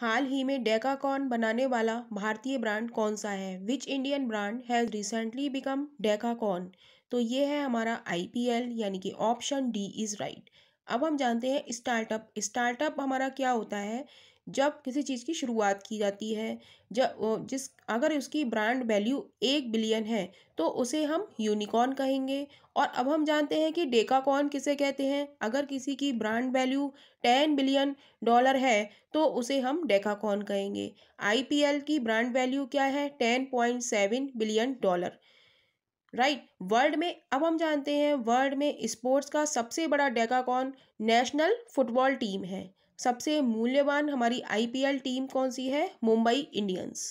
हाल ही में डेकाकॉन बनाने वाला भारतीय ब्रांड कौन सा है which Indian brand has recently become decacorn तो ये है हमारा आईपीएल यानी कि ऑप्शन डी इज़ राइट अब हम जानते हैं स्टार्टअप स्टार्टअप हमारा क्या होता है जब किसी चीज़ की शुरुआत की जाती है जब जिस अगर उसकी ब्रांड वैल्यू एक बिलियन है तो उसे हम यूनिकॉर्न कहेंगे और अब हम जानते हैं कि डेकाकॉन किसे कहते हैं अगर किसी की brand value ten billion dollar है तो उसे हम डेकाकॉन कहेंगे आईपीएल की ब्रांड वैल्यू क्या है ten point seven billion dollar right right. World में अब हम जानते हैं वर्ल्ड में स्पोर्ट्स का सबसे बड़ा डेकाकॉन नेशनल फुटबॉल टीम है सबसे मूल्यवान हमारी आईपीएल टीम कौन सी है मुंबई इंडियंस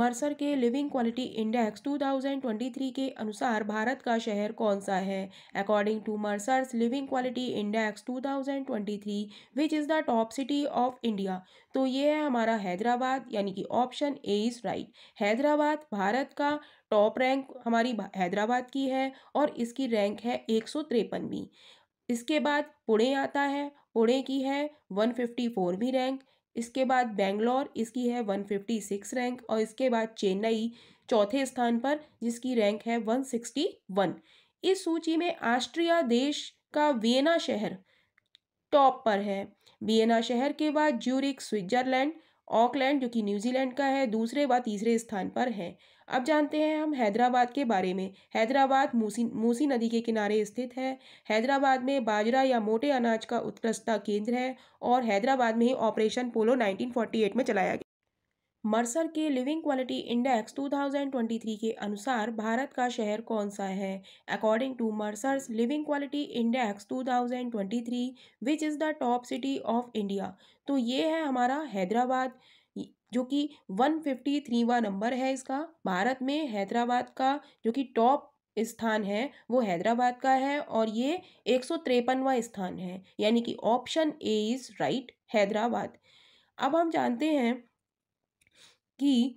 मर्सर के लिविंग क्वालिटी इंडेक्स 2023 के अनुसार भारत का शहर कौन सा है according to Mercer's living quality index 2023 which is the top city of India तो ये है हमारा हैदराबाद यानी कि option A is right Hyderabad Bharat का टॉप रैंक हमारी हैदराबाद की है और इसकी रैंक है एक सौ इसके बाद पुणे आता है पुणे की है 154 भी रैंक इसके बाद बेंगलोर इसकी है 156 रैंक और इसके बाद चेन्नई चौथे स्थान पर जिसकी रैंक है 161 इस सूची में ऑस्ट्रिया देश का वियना शहर टॉप पर है वियना शहर के बाद ज्यूरिक स्विट्जरलैंड ऑकलैंड जो कि न्यूजीलैंड का है दूसरे व तीसरे स्थान पर है अब जानते हैं हम हैदराबाद के बारे में हैदराबाद मूसी मूसी नदी के किनारे स्थित है हैदराबाद में बाजरा या मोटे अनाज का उत्कृष्टता केंद्र है और हैदराबाद में ही ऑपरेशन पोलो 1948 में चलाया गया मर्सर के लिविंग क्वालिटी इंडेक्स 2023 के अनुसार भारत का शहर कौन सा है according to Mercer's living quality index 2023 which is the top city of India तो ये है हमारा हैदराबाद जो कि वन फिफ्टी थ्रीवा नंबर है इसका भारत में हैदराबाद का जो कि टॉप स्थान है वो हैदराबाद का है और ये एक सौ त्रेपनवा स्थान है यानी कि option A is right Hyderabad अब हम जानते हैं कि